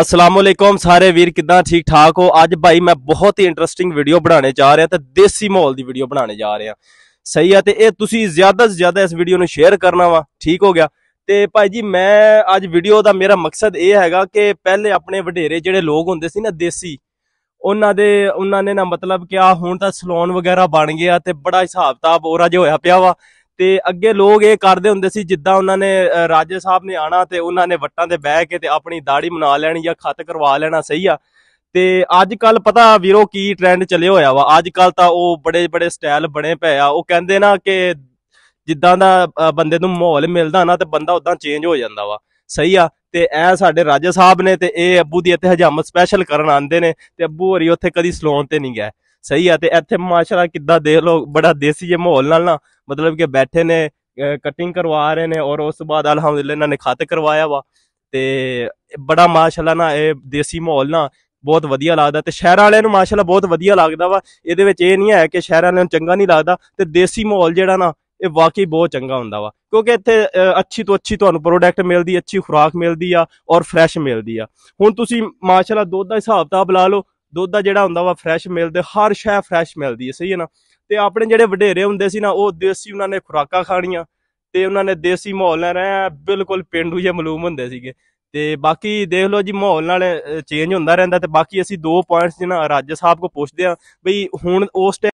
ਅਸਲਾਮ ਅਲੈਕਮ ਸਾਰੇ ਵੀਰ ਕਿਦਾਂ ਠੀਕ ਠਾਕ ਹੋ ਅੱਜ ਭਾਈ ਮੈਂ ਬਹੁਤ ਹੀ ਇੰਟਰਸਟਿੰਗ ਵੀਡੀਓ ਬਣਾਉਣੇ ਜਾ ਰਿਹਾ ਤੇ ਦੇਸੀ ਮਾਹੌਲ ਦੀ ਵੀਡੀਓ ਬਣਾਉਣੇ ਜਾ ਰਿਹਾ ਸਹੀ ਆ ਤੇ ਇਹ ਤੁਸੀਂ ਜ਼ਿਆਦਾ ਤੋਂ ਜ਼ਿਆਦਾ ਇਸ ਵੀਡੀਓ ਨੂੰ ਸ਼ੇਅਰ ਕਰਨਾ ਵਾ ਠੀਕ ਹੋ ਗਿਆ ਤੇ ਭਾਈ ਜੀ ਮੈਂ ਅੱਜ ਵੀਡੀਓ ਦਾ ਮੇਰਾ ਮਕਸਦ ਇਹ ਹੈਗਾ ਕਿ ਪਹਿਲੇ ਆਪਣੇ ਵਡੇਰੇ ਜਿਹੜੇ ਲੋਕ ਹੁੰਦੇ ਸੀ ਨਾ ਦੇਸੀ ਉਹਨਾਂ ਦੇ ਉਹਨਾਂ ਨੇ ਨਾ ਮਤਲਬ ਕਿ ਆ ਹੁਣ ਤਾਂ ਸਲੂਨ ਵਗੈਰਾ ਬਣ ਗਿਆ ਤੇ ਬੜਾ ਹਿਸਾਬ-ਤਾਬ ਹੋਰਾ ਜਿਹਾ ਹੋਇਆ ਪਿਆ ਵਾ ਤੇ ਅੱਗੇ ਲੋਕ ਇਹ ਕਰਦੇ ਹੁੰਦੇ ਸੀ ਜਿੱਦਾਂ ਉਹਨਾਂ ਨੇ ਰਾਜੇ ਸਾਹਿਬ ਨੇ ਆਣਾ ਤੇ ਉਹਨਾਂ ਨੇ ਵੱਟਾਂ ਤੇ ਬਹਿ ਕੇ ਤੇ ਆਪਣੀ ਦਾੜੀ ਬਣਾ ਲੈਣੀ ਜਾਂ ਖਤ ਕਰਵਾ ਲੈਣਾ ਸਹੀ ਆ ਤੇ ਅੱਜ ਕੱਲ ਪਤਾ ਵੀਰੋ ਕੀ ਟ੍ਰੈਂਡ ਚੱਲੇ ਹੋਇਆ ਵਾ ਅੱਜ ਕੱਲ ਤਾਂ ਉਹ ਬੜੇ ਬੜੇ ਸਟਾਈਲ ਬਣੇ ਪਏ ਆ ਉਹ ਕਹਿੰਦੇ ਨਾ ਕਿ ਜਿੱਦਾਂ ਦਾ ਬੰਦੇ ਨੂੰ ਮਾਹੌਲ ਮਿਲਦਾ ਨਾ ਤੇ ਬੰਦਾ ਉਦਾਂ ਚੇਂਜ ਹੋ ਜਾਂਦਾ ਵਾ ਸਹੀ ਆ ਤੇ ਇਹ ਸਾਡੇ ਰਾਜਾ ਸਾਹਿਬ ਨੇ ਤੇ ਇਹ ਅੱਬੂ ਦੀ ਇੱਥੇ ਹਜਾਮਤ ਸਪੈਸ਼ਲ ਕਰਨ ਆਂਦੇ ਨੇ ਤੇ ਅੱਬੂ ਹਰੀ ਉੱਥੇ ਕਦੀ ਸਲੋਨ ਤੇ ਨਹੀਂ ਗਏ ਸਹੀ ਆ ਤੇ ਇੱਥੇ ਮਾਸ਼ਾਅੱਲਾ ਕਿੱਦਾਂ ਦੇਖ ਲੋ ਬੜਾ ਦੇਸੀ ਜਿਹਾ ਮਾਹੌਲ ਨਾਲ ਨਾ ਮਤਲਬ ਕਿ ਬੈਠੇ ਨੇ ਕਟਿੰਗ ਕਰਵਾ ਰਹੇ ਨੇ ਔਰ ਉਸ ਬਾਅਦ ਅਲਹਮਦੁਲਿਲਾ ਇਹਨਾਂ ਨੇ ਖਤ ਕਰਵਾਇਆ ਵਾ ਤੇ ਬੜਾ ਮਾਸ਼ਾਅੱਲਾ ਨਾ ਇਹ ਦੇਸੀ ਮਾਹੌਲ ਨਾ ਬਹੁਤ ਵਧੀਆ ਲੱਗਦਾ ਤੇ ਸ਼ਹਿਰਾਂ ਵਾਲਿਆਂ ਨੂੰ ਮਾਸ਼ਾਅੱਲਾ ਬਹੁਤ ਵਧੀਆ ਲੱਗਦਾ ਵਾ ਇਹਦੇ ਵਿੱਚ ਇਹ ਨਹੀਂ ਹੈ ਕਿ ਸ਼ਹਿਰਾਂ ਵਾਲਿਆਂ ਨੂੰ ਚੰਗਾ ਨਹੀਂ ਲੱਗਦਾ ਤੇ ਦੇਸੀ ਮਾਹੌਲ ਜਿਹੜਾ ਨਾ ਇਹ ਵਾਕਈ ਬਹੁਤ ਚੰਗਾ ਹੁੰਦਾ ਵਾ ਕਿਉਂਕਿ ਇੱਥੇ ਅੱਛੀ ਤੋਂ ਅੱਛੀ ਤੁਹਾਨੂੰ ਪ੍ਰੋਡਕਟ ਮਿਲਦੀ ਅੱਛੀ ਖੁਰਾਕ ਮਿਲਦੀ ਆ ਔਰ ਫਰੈਸ਼ ਮਿਲਦੀ ਆ ਹੁਣ ਤੁਸੀਂ ਮਾਸ਼ਾਅੱਲਾ ਦੁੱਧ ਦਾ ਹਿਸਾਬ ਤਾਂ ਬਲਾ ਲਓ ਦੁੱਧ ਦਾ ਜਿਹੜਾ ਹੁੰਦਾ ਵਾ ਫਰੈਸ਼ ਮਿਲਦੇ ਹਰ ਸ਼ੈ ਫਰੈਸ਼ ਮਿਲਦੀ ਹੈ ਸਹੀ ਹੈ ਨਾ ਤੇ ਆਪਣੇ ਜਿਹੜੇ ਵਡੇਰੇ ਹੁੰਦੇ ਸੀ ਨਾ ਉਹ ਦੇਸੀ ਉਹਨਾਂ ਨੇ ਖੁਰਾਕਾਂ ਖਾਣੀਆਂ ਤੇ ਉਹਨਾਂ ਨੇ ਦੇਸੀ ਮਾਹੌਲ ਨਾਲ ਰਹਿ ਬਿਲਕੁਲ ਪਿੰਡੂ ਜਿਹਾ ਮਲੂਮ ਹੁੰਦੇ ਸੀਗੇ ਤੇ ਬਾਕੀ ਦੇਖ ਲਓ ਜੀ ਮਾਹੌਲ ਨਾਲ ਚੇਂਜ ਹੁੰਦਾ ਰਹਿੰਦਾ ਤੇ ਬਾਕੀ ਅਸੀਂ ਦੋ ਪੁਆਇੰਟਸ ਜਿਹਨਾਂ ਰਾਜਾ ਸਾਹਿਬ ਕੋ ਪੁੱਛਦੇ ਆ ਬਈ ਹੁਣ ਉਸ